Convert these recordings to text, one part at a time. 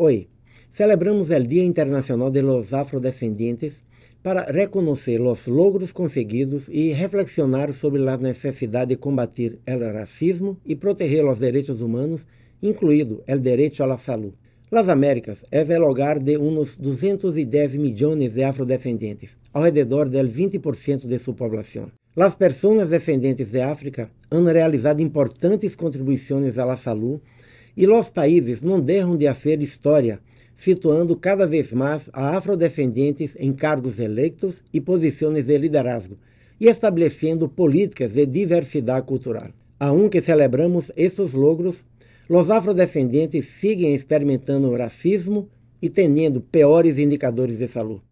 Hoy celebramos o Dia Internacional de los Afrodescendientes para reconhecer os logros conseguidos e reflexionar sobre a necessidade de combater o racismo e proteger os direitos humanos, incluído o direito à saúde. salud. Las Américas é o lugar de uns 210 milhões de afrodescendentes, ao redor del 20% de sua população. As pessoas descendentes de África han realizado importantes contribuições à saúde. salud e os países não deixam de fazer história, situando cada vez mais a afrodescendentes em cargos eleitos e posições de liderazgo, e estabelecendo políticas de diversidade cultural. que celebramos esses logros, os afrodescendentes seguem experimentando racismo e tendo piores indicadores de saúde.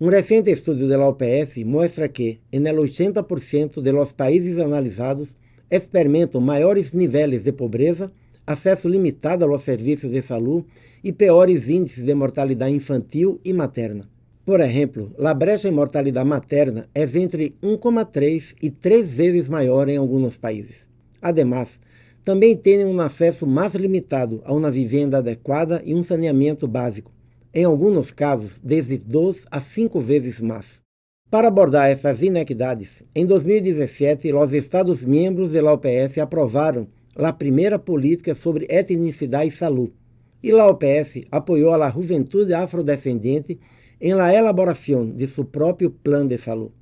Um recente estudo da OPS mostra que, em 80% dos países analisados, experimentam maiores níveis de pobreza acesso limitado aos serviços de saúde e piores índices de mortalidade infantil e materna. Por exemplo, a brecha em mortalidade materna é entre 1,3 e 3 vezes maior em alguns países. Ademais, também têm um acesso mais limitado a uma vivenda adequada e um saneamento básico, em alguns casos, desde 2 a 5 vezes mais. Para abordar essas inequidades, em 2017, os Estados membros da OPS aprovaram a primeira política sobre etnicidade e saúde. E a OPS apoiou a juventude afrodescendente em la elaboração de seu próprio plano de saúde.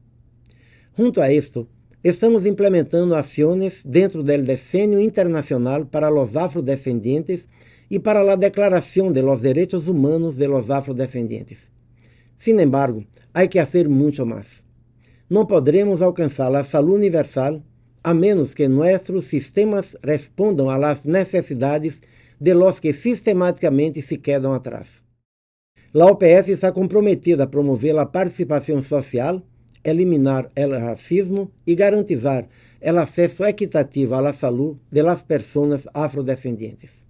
Junto a isto, estamos implementando ações dentro do decênio internacional para os afrodescendentes e para a Declaração de los Direitos Humanos de los Afrodescendentes. Sin embargo, há que fazer muito mais. Não poderemos alcançar a saúde universal a menos que nossos sistemas respondam a las necesidades de los que sistemáticamente se quedam atrás. La OPS está comprometida a promover a participação social, eliminar o el racismo e garantizar o acesso equitativo à saúde de las personas afrodescendentes.